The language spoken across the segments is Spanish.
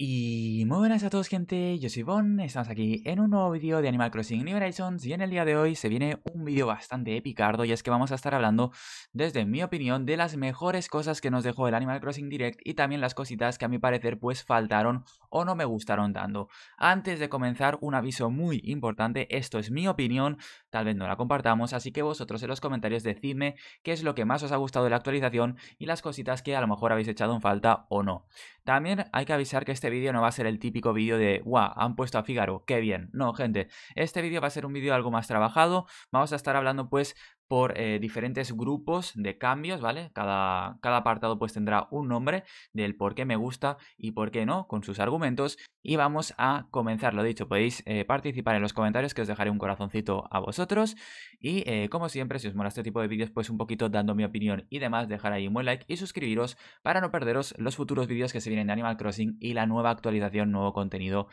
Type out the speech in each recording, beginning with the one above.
Y muy buenas a todos gente, yo soy Bon, estamos aquí en un nuevo vídeo de Animal Crossing New y en el día de hoy se viene un vídeo bastante epicardo y es que vamos a estar hablando, desde mi opinión, de las mejores cosas que nos dejó el Animal Crossing Direct y también las cositas que a mi parecer pues faltaron o no me gustaron tanto. Antes de comenzar, un aviso muy importante, esto es mi opinión, tal vez no la compartamos, así que vosotros en los comentarios decidme qué es lo que más os ha gustado de la actualización y las cositas que a lo mejor habéis echado en falta o no. También hay que avisar que este vídeo no va a ser el típico vídeo de ¡guau! Han puesto a Fígaro, qué bien. No, gente, este vídeo va a ser un vídeo algo más trabajado. Vamos a estar hablando pues por eh, diferentes grupos de cambios, ¿vale? Cada, cada apartado pues tendrá un nombre del por qué me gusta y por qué no, con sus argumentos. Y vamos a comenzar, lo dicho, podéis eh, participar en los comentarios que os dejaré un corazoncito a vosotros. Y eh, como siempre, si os mola este tipo de vídeos, pues un poquito dando mi opinión y demás, dejar ahí un buen like y suscribiros para no perderos los futuros vídeos que se vienen de Animal Crossing y la nueva actualización, nuevo contenido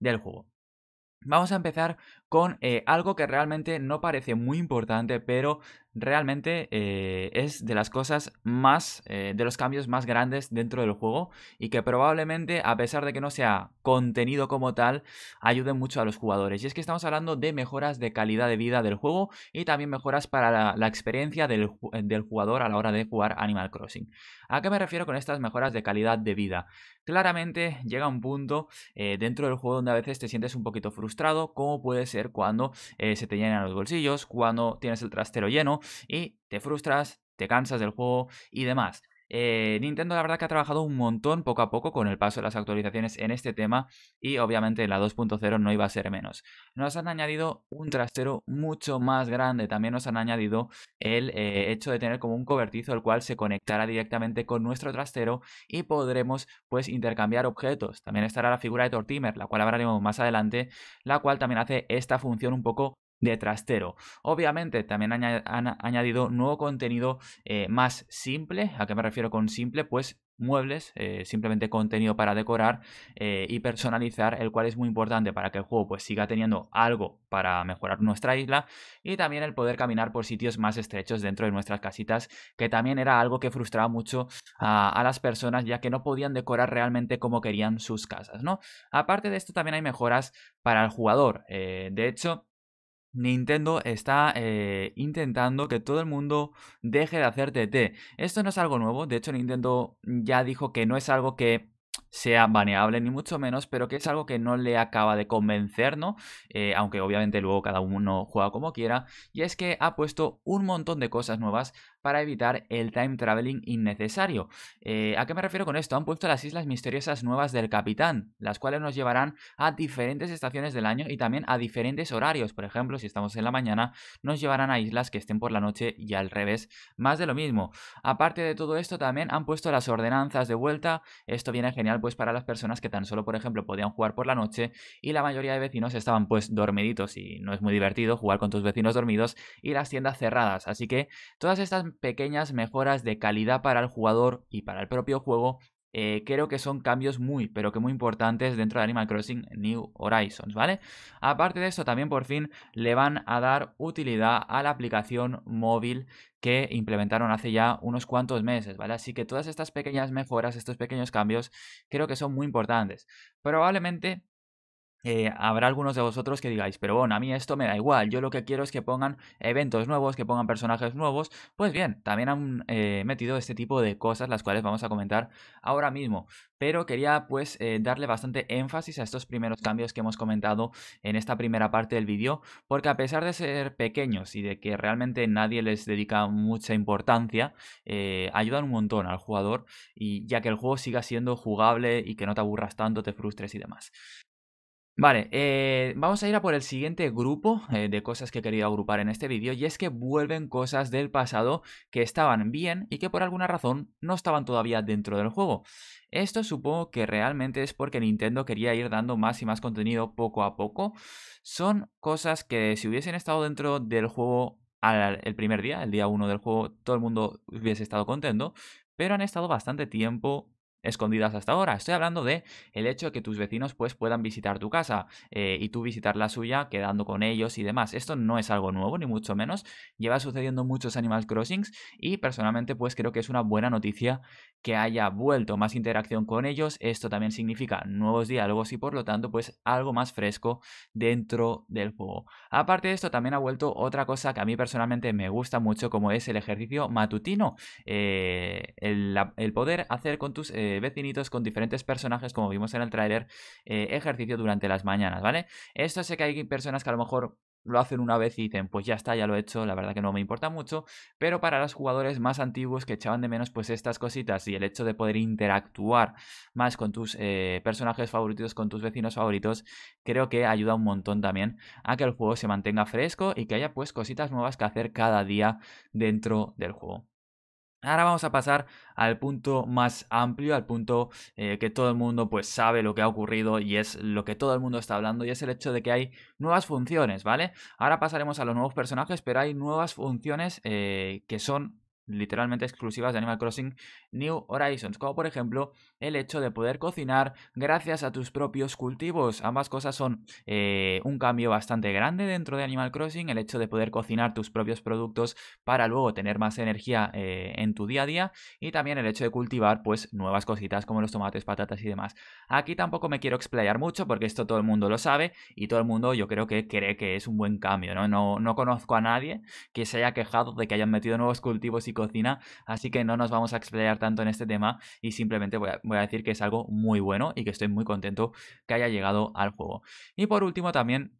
del juego. Vamos a empezar con eh, algo que realmente no parece muy importante, pero realmente eh, es de las cosas más, eh, de los cambios más grandes dentro del juego y que probablemente, a pesar de que no sea contenido como tal, ayude mucho a los jugadores. Y es que estamos hablando de mejoras de calidad de vida del juego y también mejoras para la, experiencia eh, del, jugador a la hora de jugar Animal Crossing. ¿A qué me refiero con estas mejoras de calidad de vida? Claramente llega un punto dentro del juego donde a veces te sientes un poquito frustrado, como puede ser cuando se te llenan los bolsillos, cuando tienes el trastero lleno, y te frustras, te cansas del juego y demás. Eh, Nintendo la verdad que ha trabajado un montón poco a poco con el paso de las actualizaciones en este tema y obviamente la 2.0 no iba a ser menos. Nos han añadido un trastero mucho más grande, también nos han añadido el eh, hecho de tener como un cobertizo el cual se conectará directamente con nuestro trastero y podremos pues intercambiar objetos. También estará la figura de Tortimer, la cual hablaremos más adelante, la cual también hace esta función un poco de trastero. Obviamente también han añadido nuevo contenido eh, más simple. ¿A qué me refiero con simple? Pues muebles, eh, simplemente contenido para decorar eh, y personalizar, el cual es muy importante para que el juego pues siga teniendo algo para mejorar nuestra isla y también el poder caminar por sitios más estrechos dentro de nuestras casitas, que también era algo que frustraba mucho a, las personas ya que no podían decorar realmente como querían sus casas, ¿no? Aparte de esto también hay mejoras para el jugador, de hecho Nintendo está eh, intentando que todo el mundo deje de hacer TT. Esto no es algo nuevo, de hecho Nintendo ya dijo que no es algo que sea baneable ni mucho menos, pero que es algo que no le acaba de convencer, ¿no? Eh, aunque obviamente luego cada uno juega como quiera, y es que ha puesto un montón de cosas nuevas para evitar el time traveling innecesario. Eh, ¿A qué me refiero con esto? Han puesto las islas misteriosas nuevas del capitán, las cuales nos llevarán a diferentes estaciones del año y también a diferentes horarios. Por ejemplo, si estamos en la mañana, nos llevarán a islas que estén por la noche y al revés. Más de lo mismo. Aparte de todo esto, también han puesto las ordenanzas de vuelta. Esto viene genial pues para las personas que tan solo, por ejemplo, podían jugar por la noche y la mayoría de vecinos estaban pues dormiditos y no es muy divertido jugar con tus vecinos dormidos y las tiendas cerradas. Así que todas estas pequeñas mejoras de calidad para el jugador y para el propio juego, eh, creo que son cambios muy, pero que muy importantes dentro de Animal Crossing New Horizons, ¿vale? Aparte de eso, también por fin le van a dar utilidad a la aplicación móvil que implementaron hace ya unos cuantos meses, ¿vale? Así que todas estas pequeñas mejoras, estos pequeños cambios, creo que son muy importantes. Probablemente eh, habrá algunos de vosotros que digáis, pero bueno, a mí esto me da igual, yo lo que quiero es que pongan eventos nuevos, que pongan personajes nuevos, pues bien, también han eh, metido este tipo de cosas, las cuales vamos a comentar ahora mismo, pero quería pues eh, darle bastante énfasis a estos primeros cambios que hemos comentado en esta primera parte del vídeo, porque a pesar de ser pequeños y de que realmente nadie les dedica mucha importancia, ayudan un montón al jugador, y ya que el juego siga siendo jugable y que no te aburras tanto, te frustres y demás. Vale, eh, vamos a ir a por el siguiente grupo eh, de cosas que he querido agrupar en este vídeo y es que vuelven cosas del pasado que estaban bien y que por alguna razón no estaban todavía dentro del juego. Esto supongo que realmente es porque Nintendo quería ir dando más y más contenido poco a poco. Son cosas que si hubiesen estado dentro del juego al, el primer día, el día 1 del juego, todo el mundo hubiese estado contento, pero han estado bastante tiempo escondidas hasta ahora. Estoy hablando de el hecho de que tus vecinos pues, puedan visitar tu casa eh, y tú visitar la suya quedando con ellos y demás. Esto no es algo nuevo, ni mucho menos. Lleva sucediendo muchos Animal Crossings y personalmente pues creo que es una buena noticia que haya vuelto más interacción con ellos. Esto también significa nuevos diálogos y por lo tanto pues algo más fresco dentro del juego. Aparte de esto también ha vuelto otra cosa que a mí personalmente me gusta mucho como es el ejercicio matutino. Eh, el, poder hacer con tus... Eh, eh, vecinitos con diferentes personajes, como vimos en el tráiler, eh, ejercicio durante las mañanas, ¿vale? Esto sé que hay personas que a lo mejor lo hacen una vez y dicen, pues ya está, ya lo he hecho, la verdad que no me importa mucho, pero para los jugadores más antiguos que echaban de menos pues estas cositas y el hecho de poder interactuar más con tus eh, personajes favoritos, con tus vecinos favoritos, creo que ayuda un montón también a que el juego se mantenga fresco y que haya pues cositas nuevas que hacer cada día dentro del juego. Ahora vamos a pasar al punto más amplio, al punto eh, que todo el mundo pues sabe lo que ha ocurrido y es lo que todo el mundo está hablando y es el hecho de que hay nuevas funciones, ¿vale? Ahora pasaremos a los nuevos personajes, pero hay nuevas funciones eh, que son literalmente exclusivas de Animal Crossing New Horizons, como por ejemplo el hecho de poder cocinar gracias a tus propios cultivos. Ambas cosas son eh, un cambio bastante grande dentro de Animal Crossing, el hecho de poder cocinar tus propios productos para luego tener más energía eh, en tu día a día y también el hecho de cultivar pues nuevas cositas como los tomates, patatas y demás. Aquí tampoco me quiero explayar mucho porque esto todo el mundo lo sabe y todo el mundo yo creo que cree que es un buen cambio, ¿no? No, no conozco a nadie que se haya quejado de que hayan metido nuevos cultivos y cocina, así que no nos vamos a explayar tanto en este tema y simplemente voy a, decir que es algo muy bueno y que estoy muy contento que haya llegado al juego. Y por último también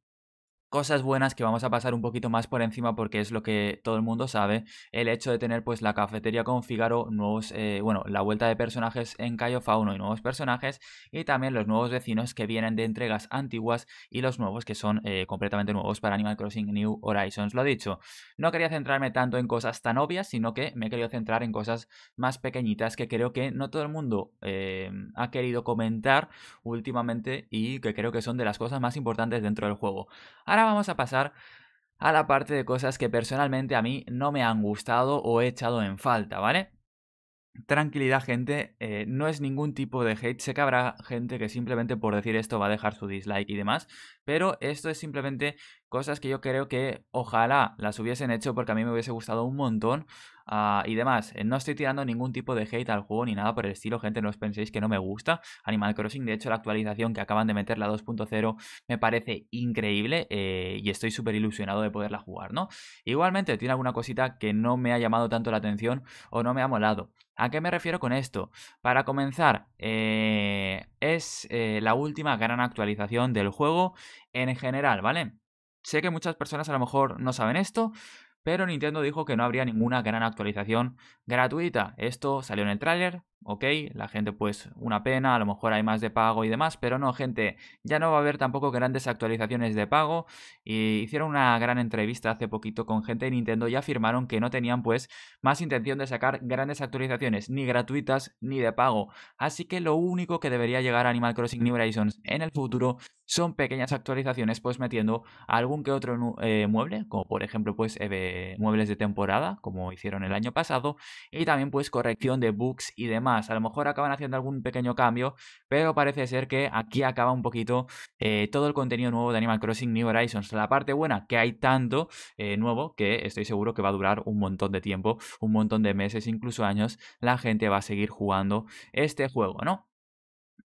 cosas buenas que vamos a pasar un poquito más por encima porque es lo que todo el mundo sabe, el hecho de tener pues la cafetería con Figaro, nuevos, eh, bueno, la vuelta de personajes en of Fauno y nuevos personajes y también los nuevos vecinos que vienen de entregas antiguas y los nuevos que son eh, completamente nuevos para Animal Crossing New Horizons. Lo dicho, no quería centrarme tanto en cosas tan obvias, sino que me he querido centrar en cosas más pequeñitas que creo que no todo el mundo eh, ha querido comentar últimamente y que creo que son de las cosas más importantes dentro del juego. Ahora vamos a pasar a la parte de cosas que personalmente a mí no me han gustado o he echado en falta, ¿vale? Tranquilidad, gente, eh, no es ningún tipo de hate. Sé que habrá gente que simplemente por decir esto va a dejar su dislike y demás, pero esto es simplemente Cosas que yo creo que ojalá las hubiesen hecho porque a mí me hubiese gustado un montón. Ah, y demás, eh, no estoy tirando ningún tipo de hate al juego ni nada por el estilo, gente, no os penséis que no me gusta. Animal Crossing, de hecho, la actualización que acaban de meter, la 2.0, me parece increíble eh, y estoy súper ilusionado de poderla jugar, ¿no? Igualmente, tiene alguna cosita que no me ha llamado tanto la atención o no me ha molado. ¿A qué me refiero con esto? Para comenzar, eh, es la última gran actualización del juego en general, ¿vale? Sé que muchas personas a lo mejor no saben esto, pero Nintendo dijo que no habría ninguna gran actualización gratuita. Esto salió en el tráiler, ok, la gente pues una pena, a lo mejor hay más de pago y demás, pero no, gente, ya no va a haber tampoco grandes actualizaciones de pago. Y hicieron una gran entrevista hace poquito con gente de Nintendo y afirmaron que no tenían pues más intención de sacar grandes actualizaciones, ni gratuitas ni de pago. Así que lo único que debería llegar a Animal Crossing New Horizons en el futuro son pequeñas actualizaciones pues metiendo algún que otro eh, mueble, como por ejemplo pues eh, muebles de temporada, como hicieron el año pasado, y también pues corrección de bugs y demás. A lo mejor acaban haciendo algún pequeño cambio, pero parece ser que aquí acaba un poquito eh, todo el contenido nuevo de Animal Crossing New Horizons. La parte buena, que hay tanto nuevo que estoy seguro que va a durar un montón de tiempo, un montón de meses, incluso años, la gente va a seguir jugando este juego, ¿no?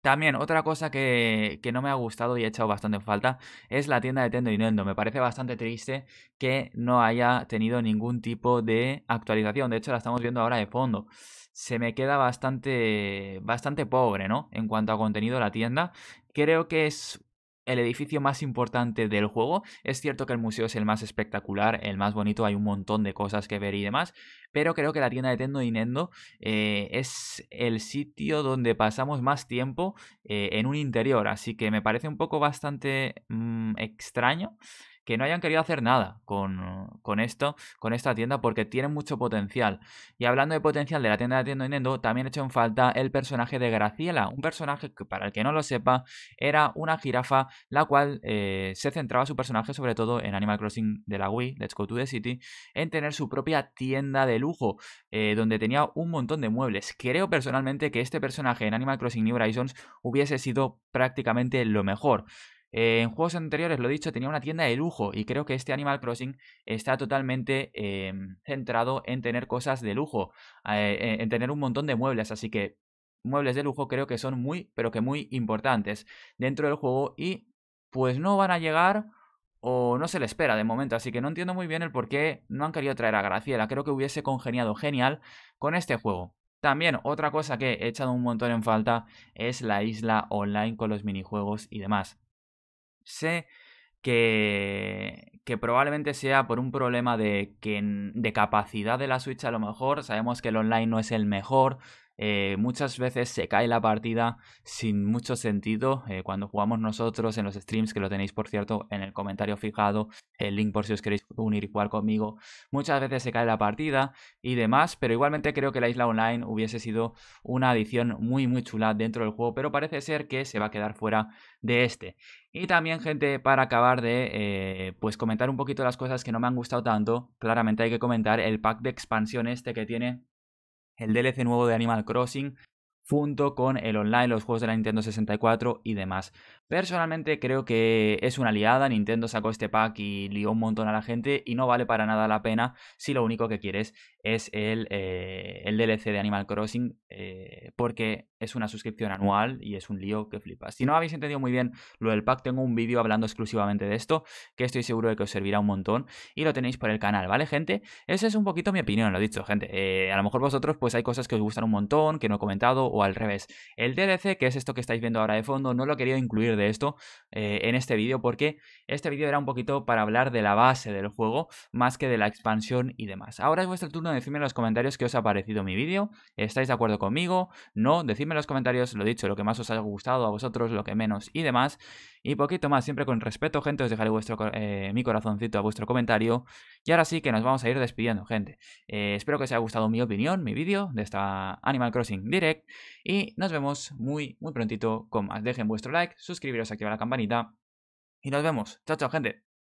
También otra cosa que, no me ha gustado y he echado bastante falta es la tienda de Tendo y Nendo. Me parece bastante triste que no haya tenido ningún tipo de actualización. De hecho, la estamos viendo ahora de fondo. Se me queda bastante, bastante pobre, ¿no? En cuanto a contenido la tienda. Creo que es el edificio más importante del juego. Es cierto que el museo es el más espectacular, el más bonito, hay un montón de cosas que ver y demás, pero creo que la tienda de Tendo y Nendo eh, es el sitio donde pasamos más tiempo eh, en un interior, así que me parece un poco bastante mm, extraño que no hayan querido hacer nada con, esto, con esta tienda, porque tiene mucho potencial. Y hablando de potencial de la tienda de tienda Nintendo, también he hecho en falta el personaje de Graciela, un personaje que, para el que no lo sepa, era una jirafa, la cual eh, se centraba su personaje, sobre todo en Animal Crossing de la Wii, Let's Go to the City, en tener su propia tienda de lujo, eh, donde tenía un montón de muebles. Creo personalmente que este personaje en Animal Crossing New Horizons hubiese sido prácticamente lo mejor. Eh, en juegos anteriores, lo he dicho, tenía una tienda de lujo y creo que este Animal Crossing está totalmente em, centrado en tener cosas de lujo, eh, e, en tener un montón de muebles, así que muebles de lujo creo que son muy, pero que muy importantes dentro del juego y pues no van a llegar o no se le espera de momento, así que no entiendo muy bien el por qué no han querido traer a Graciela, creo que hubiese congeniado genial con este juego. También otra cosa que he echado un montón en falta es la isla online con los minijuegos y demás. Sé que, que probablemente sea por un problema de, de capacidad de la Switch a lo mejor. Sabemos que el online no es el mejor, eh, muchas veces se cae la partida sin mucho sentido. Eh, cuando jugamos nosotros en los streams, que lo tenéis por cierto en el comentario fijado, el link por si os queréis unir igual conmigo, muchas veces se cae la partida y demás, pero igualmente creo que la isla online hubiese sido una adición muy muy chula dentro del juego, pero parece ser que se va a quedar fuera de este. Y también, gente, para acabar de eh, pues comentar un poquito las cosas que no me han gustado tanto, claramente hay que comentar el pack de expansión este que tiene el DLC nuevo de Animal Crossing junto con el online, los juegos de la Nintendo 64 y demás. Personalmente creo que es una liada, Nintendo sacó este pack y lió un montón a la gente y no vale para nada la pena si lo único que quieres es el, eh, DLC de Animal Crossing eh, porque es una suscripción anual y es un lío que flipas. Si no habéis entendido muy bien lo del pack, tengo un vídeo hablando exclusivamente de esto que estoy seguro de que os servirá un montón y lo tenéis por el canal, ¿vale gente? Esa es un poquito mi opinión, lo dicho gente. Eh, a lo mejor vosotros pues hay cosas que os gustan un montón, que no he comentado o al revés. El DLC, que es esto que estáis viendo ahora de fondo, no lo he querido incluir de esto eh, en este vídeo porque este vídeo era un poquito para hablar de la base del juego más que de la expansión y demás. Ahora es vuestro turno de decirme en los comentarios qué os ha parecido mi vídeo, ¿estáis de acuerdo conmigo? No, decidme en los comentarios, lo dicho, lo que más os haya gustado a vosotros, lo que menos y demás y poquito más, siempre con respeto, gente. Os dejaré eh, mi corazoncito a vuestro comentario. Y ahora sí que nos vamos a ir despidiendo, gente. Eh, espero que os haya gustado mi opinión, mi vídeo de esta Animal Crossing Direct. Y nos vemos muy, muy prontito con más. Dejen vuestro like, suscribiros, activar la campanita. Y nos vemos. Chao, chao, gente.